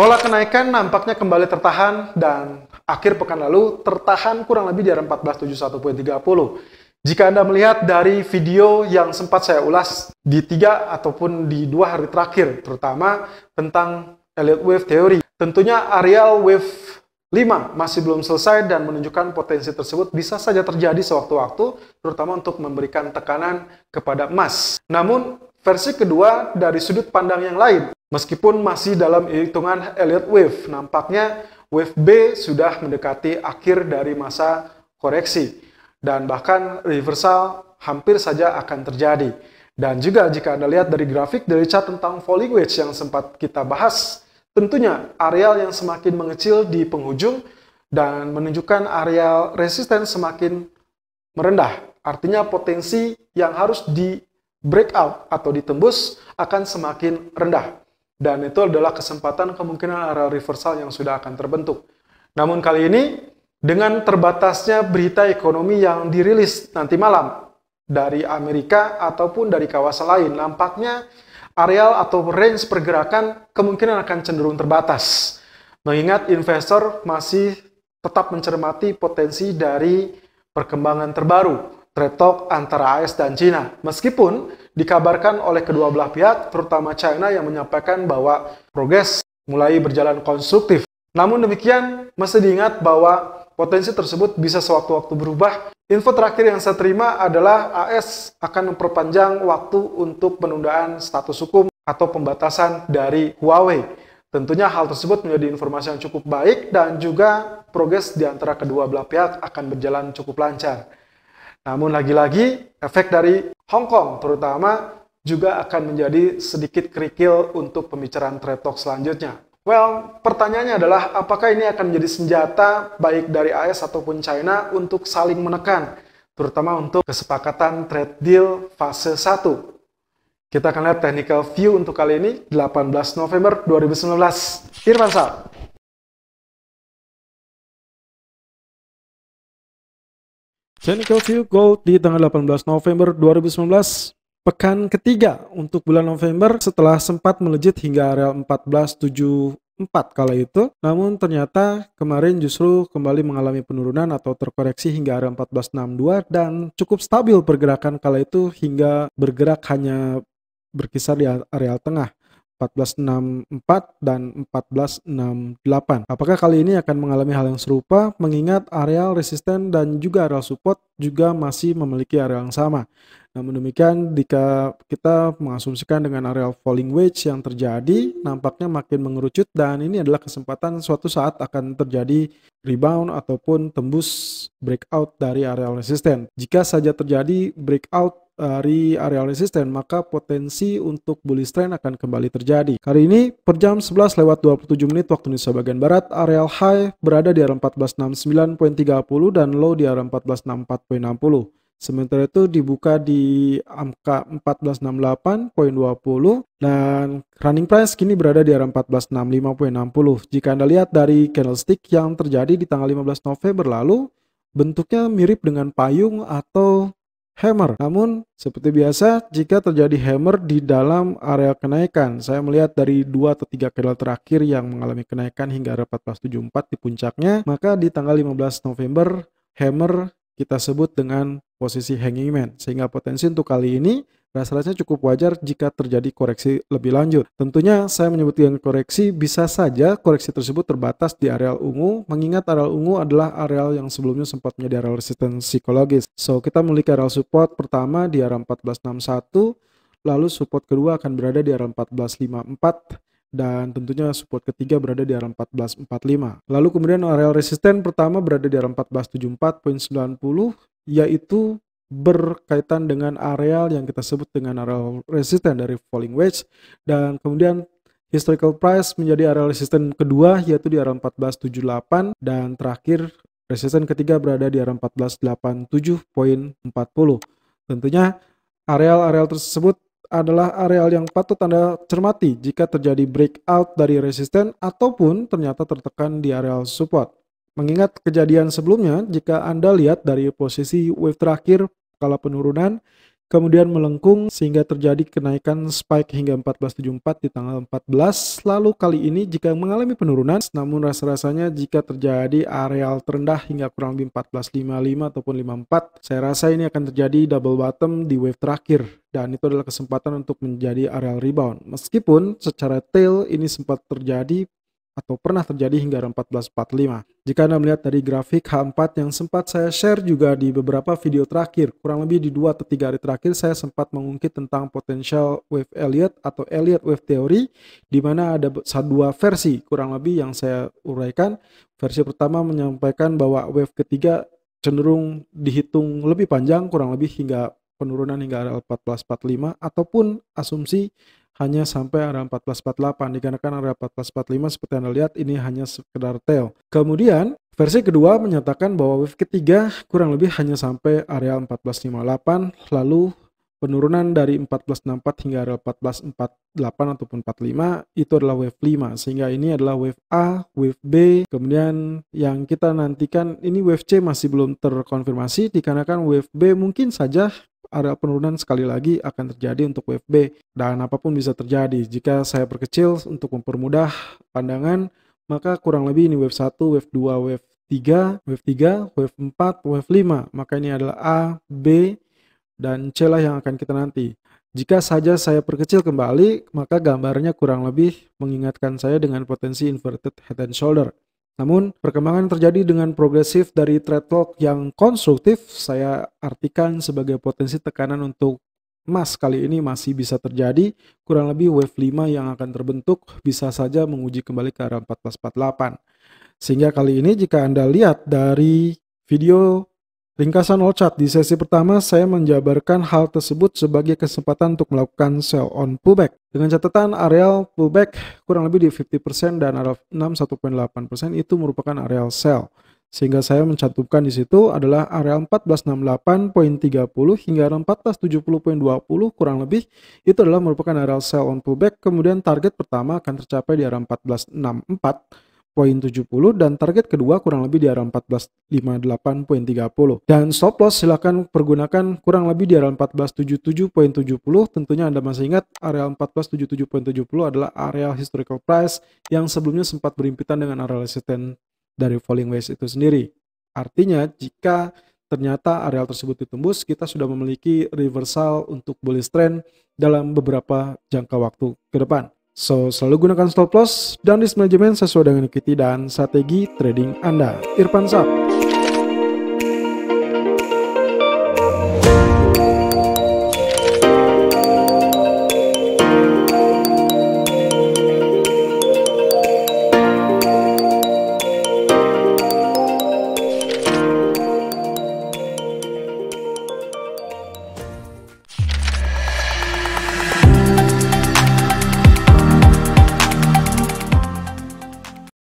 Pola kenaikan nampaknya kembali tertahan dan akhir pekan lalu tertahan kurang lebih di area 1471.30. Jika Anda melihat dari video yang sempat saya ulas di tiga ataupun di dua hari terakhir, terutama tentang Elliott Wave Theory, tentunya areal wave 5. Masih belum selesai dan menunjukkan potensi tersebut bisa saja terjadi sewaktu-waktu, terutama untuk memberikan tekanan kepada emas. Namun, versi kedua dari sudut pandang yang lain, Meskipun masih dalam hitungan Elliott Wave, nampaknya wave B sudah mendekati akhir dari masa koreksi dan bahkan reversal hampir saja akan terjadi. Dan juga jika Anda lihat dari grafik dari chart tentang falling wedge yang sempat kita bahas, tentunya areal yang semakin mengecil di penghujung dan menunjukkan areal resisten semakin merendah. Artinya potensi yang harus di breakout atau ditembus akan semakin rendah. Dan itu adalah kesempatan kemungkinan area reversal yang sudah akan terbentuk. Namun kali ini, dengan terbatasnya berita ekonomi yang dirilis nanti malam dari Amerika ataupun dari kawasan lain, nampaknya areal atau range pergerakan kemungkinan akan cenderung terbatas. Mengingat investor masih tetap mencermati potensi dari perkembangan terbaru trade talk antara AS dan China. Meskipun dikabarkan oleh kedua belah pihak, terutama China yang menyampaikan bahwa progres mulai berjalan konstruktif. Namun demikian, mesti diingat bahwa potensi tersebut bisa sewaktu-waktu berubah. Info terakhir yang saya terima adalah AS akan memperpanjang waktu untuk penundaan status hukum atau pembatasan dari Huawei. Tentunya hal tersebut menjadi informasi yang cukup baik dan juga progres di antara kedua belah pihak akan berjalan cukup lancar. Namun lagi-lagi efek dari Hong Kong terutama juga akan menjadi sedikit kerikil untuk pembicaraan trade talk selanjutnya. Well, pertanyaannya adalah apakah ini akan menjadi senjata baik dari AS ataupun China untuk saling menekan, terutama untuk kesepakatan trade deal fase 1. Kita akan lihat technical view untuk kali ini, 18 November 2019. Irfan Sal. Clinical View Gold di tanggal 18 November 2019 pekan ketiga untuk bulan November setelah sempat melejit hingga area 1474 kala itu. Namun ternyata kemarin justru kembali mengalami penurunan atau terkoreksi hingga area 1462 dan cukup stabil pergerakan kala itu hingga bergerak hanya berkisar di areal tengah. 1464 dan 1468. Apakah kali ini akan mengalami hal yang serupa mengingat areal resisten dan juga areal support juga masih memiliki areal yang sama. Namun demikian, jika kita mengasumsikan dengan areal falling wedge yang terjadi, nampaknya makin mengerucut dan ini adalah kesempatan suatu saat akan terjadi rebound ataupun tembus breakout dari areal resisten. Jika saja terjadi breakout dari area resisten maka potensi untuk bullish trend akan kembali terjadi. Kali ini per jam 11 lewat 27 menit waktu Indonesia bagian barat area high berada di area 1469.30 dan low di area 1464.60. Sementara itu dibuka di angka 1468.20 dan running price kini berada di area 1465.60. Jika Anda lihat dari candlestick yang terjadi di tanggal 15 November lalu, bentuknya mirip dengan payung atau hammer. Namun seperti biasa jika terjadi hammer di dalam area kenaikan, saya melihat dari dua atau tiga candle terakhir yang mengalami kenaikan hingga 1474 di puncaknya, maka di tanggal 15 November hammer kita sebut dengan posisi hanging man. Sehingga potensi untuk kali ini Rasa-rasanya nah, cukup wajar jika terjadi koreksi lebih lanjut. Tentunya saya menyebut yang koreksi bisa saja koreksi tersebut terbatas di areal ungu, mengingat areal ungu adalah areal yang sebelumnya sempat menjadi areal resisten psikologis. So, kita memiliki areal support pertama di area 1461, lalu support kedua akan berada di area 1454, dan tentunya support ketiga berada di area 1445. Lalu kemudian areal resisten pertama berada di area 1474.90 yaitu berkaitan dengan areal yang kita sebut dengan areal resisten dari falling wedge dan kemudian historical price menjadi areal resisten kedua yaitu di area 1478 dan terakhir resisten ketiga berada di area 1487.40 tentunya areal-areal tersebut adalah areal yang patut Anda cermati jika terjadi breakout dari resisten ataupun ternyata tertekan di areal support. Mengingat kejadian sebelumnya, jika Anda lihat dari posisi wave terakhir skala penurunan, kemudian melengkung sehingga terjadi kenaikan spike hingga 1474 di tanggal 14. Lalu kali ini jika mengalami penurunan, namun rasa-rasanya jika terjadi areal terendah hingga kurang lebih 1455 ataupun 54, saya rasa ini akan terjadi double bottom di wave terakhir dan itu adalah kesempatan untuk menjadi areal rebound. Meskipun secara tail ini sempat terjadi atau pernah terjadi hingga 1445. Jika Anda melihat dari grafik H4 yang sempat saya share juga di beberapa video terakhir, kurang lebih di 2 atau 3 hari terakhir saya sempat mengungkit tentang potential wave Elliot atau Elliot wave theory di mana ada dua versi kurang lebih yang saya uraikan. Versi pertama menyampaikan bahwa wave ketiga cenderung dihitung lebih panjang kurang lebih hingga penurunan hingga 1445 ataupun asumsi hanya sampai area 1448 dikarenakan area 1445 seperti Anda lihat ini hanya sekedar tail. Kemudian versi kedua menyatakan bahwa wave ketiga kurang lebih hanya sampai area 1458 lalu penurunan dari 1464 hingga area 1448 ataupun 45 itu adalah wave 5 sehingga ini adalah wave A, wave B kemudian yang kita nantikan ini wave C masih belum terkonfirmasi dikarenakan wave B mungkin saja ada penurunan sekali lagi akan terjadi untuk wave B dan apapun bisa terjadi. Jika saya perkecil untuk mempermudah pandangan, maka kurang lebih ini wave 1, wave 2, wave 3, wave 3, wave 4, wave 5. Maka ini adalah A, B, dan C lah yang akan kita nanti. Jika saja saya perkecil kembali, maka gambarnya kurang lebih mengingatkan saya dengan potensi inverted head and shoulder. Namun, perkembangan terjadi dengan progresif dari trade lock yang konstruktif saya artikan sebagai potensi tekanan untuk emas kali ini masih bisa terjadi, kurang lebih wave 5 yang akan terbentuk bisa saja menguji kembali ke arah 1448. Sehingga kali ini jika Anda lihat dari video Ringkasan chart di sesi pertama saya menjabarkan hal tersebut sebagai kesempatan untuk melakukan sell on pullback. Dengan catatan areal pullback kurang lebih di 50% dan area 61.8% itu merupakan areal sell. Sehingga saya mencantumkan di situ adalah area 1468.30 hingga 1470.20 kurang lebih itu adalah merupakan areal sell on pullback. Kemudian target pertama akan tercapai di area 1464 poin 70 dan target kedua kurang lebih di area 30 dan stop loss silahkan pergunakan kurang lebih di area 70 tentunya Anda masih ingat area 14.77 poin 70 adalah area historical price yang sebelumnya sempat berimpitan dengan area resistance dari falling wedge itu sendiri artinya jika ternyata area tersebut ditembus kita sudah memiliki reversal untuk bullish trend dalam beberapa jangka waktu ke depan So, selalu gunakan stop loss dan risk management sesuai dengan equity dan strategi trading Anda. Irfan Sab.